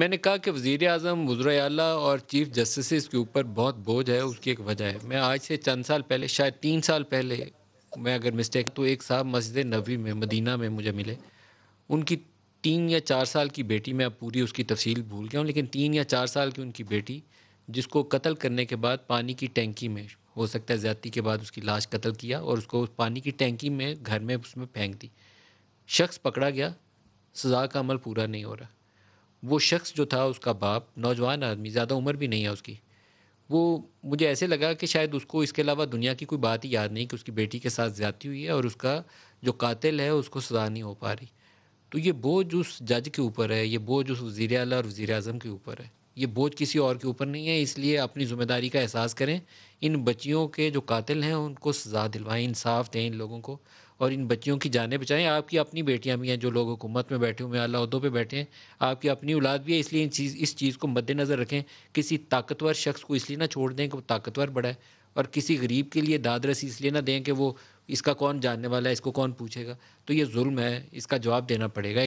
मैंने कहा कि वज़ी अजम वज्रयाला और चीफ जस्टिस के ऊपर बहुत बोझ है उसकी एक वजह है मैं आज से चंद साल पहले शायद तीन साल पहले मैं अगर मिस्टेक तो एक साहब मस्जिद नबी में मदीना में मुझे मिले उनकी तीन या चार साल की बेटी मैं अब पूरी उसकी तफसील भूल गया हूँ लेकिन तीन या चार साल की उनकी बेटी जिसको कत्ल करने के बाद पानी की टैंकी में हो सकता है ज़्यादती के बाद उसकी लाश कत्ल किया और उसको पानी की टैंकी में घर में उसमें फेंक दी शख्स पकड़ा गया सज़ा का अमल पूरा नहीं हो रहा वो शख्स जो था उसका बाप नौजवान आदमी ज़्यादा उम्र भी नहीं है उसकी वो मुझे ऐसे लगा कि शायद उसको इसके अलावा दुनिया की कोई बात ही याद नहीं कि उसकी बेटी के साथ ज़्यादती हुई है और उसका जो कातिल है उसको सजा नहीं हो पा रही तो ये बोझ उस जज के ऊपर है ये बोझ उस वज़ी अला और वज़ी अजम के ऊपर है ये बोझ किसी और के ऊपर नहीं है इसलिए अपनी ज़िम्मेदारी का एहसास करें इन बच्चियों के जो कातिल हैं उनको सजा दिलवाएं इंसाफ दें इन लोगों को और इन बच्चियों की जानें बचाएं आपकी अपनी बेटियां भी हैं जो लोग हुकूमत में बैठे हुए हैं अला अहदों पर बैठे हैं आपकी अपनी औलाद भी है इसलिए इन चीज़ इस चीज़ को मद्देनज़र रखें किसी ताकतवर शख्स को इसलिए ना छोड़ दें कि वो ताकतवर बढ़ाए और किसी गरीब के लिए दाद रसी इसलिए ना दें कि वो इसका कौन जानने वाला है इसको कौन पूछेगा तो ये जुल्म है इसका जवाब देना पड़ेगा